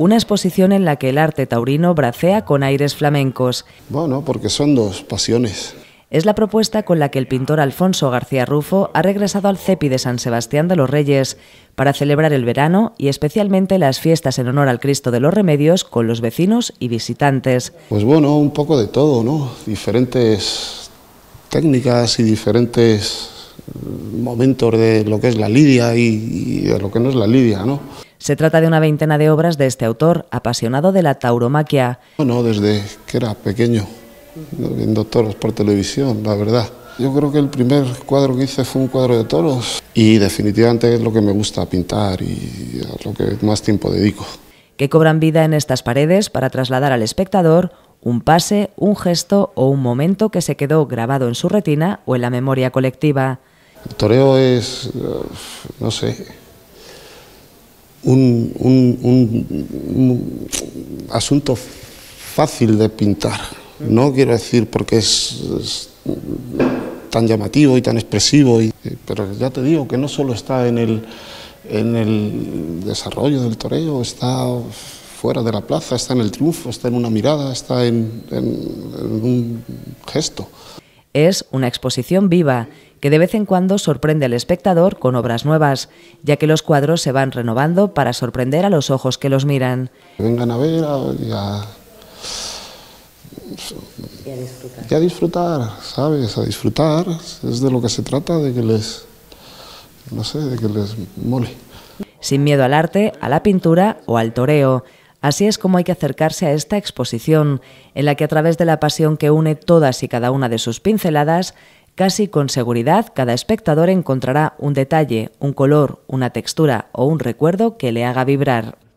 una exposición en la que el arte taurino bracea con aires flamencos. Bueno, porque son dos pasiones. Es la propuesta con la que el pintor Alfonso García Rufo ha regresado al CEPI de San Sebastián de los Reyes para celebrar el verano y especialmente las fiestas en honor al Cristo de los Remedios con los vecinos y visitantes. Pues bueno, un poco de todo, ¿no? Diferentes técnicas y diferentes momentos de lo que es la lidia y, de lo que no es la lidia, ¿no? Se trata de una veintena de obras de este autor, apasionado de la tauromaquia. Bueno, desde que era pequeño, viendo toros por televisión, la verdad. Yo creo que el primer cuadro que hice fue un cuadro de toros y definitivamente es lo que me gusta pintar y a lo que más tiempo dedico. Que cobran vida en estas paredes para trasladar al espectador un pase, un gesto o un momento que se quedó grabado en su retina o en la memoria colectiva. El toreo es, eh, no sé, un, asunto fácil de pintar. No quiero decir porque es, tan llamativo y tan expresivo, y, eh, pero ya te digo que no solo está en el, desarrollo del toreo, está fuera de la plaza, está en el triunfo, está en una mirada, está en un gesto. Es una exposición viva que de vez en cuando sorprende al espectador con obras nuevas, ya que los cuadros se van renovando para sorprender a los ojos que los miran. Vengan a ver a, y a, disfrutar. Y a disfrutar, ¿sabes? A disfrutar es de lo que se trata, de que les, no sé, de que les mole. Sin miedo al arte, a la pintura o al toreo. Así es como hay que acercarse a esta exposición, en la que a través de la pasión que une todas y cada una de sus pinceladas, casi con seguridad cada espectador encontrará un detalle, un color, una textura o un recuerdo que le haga vibrar.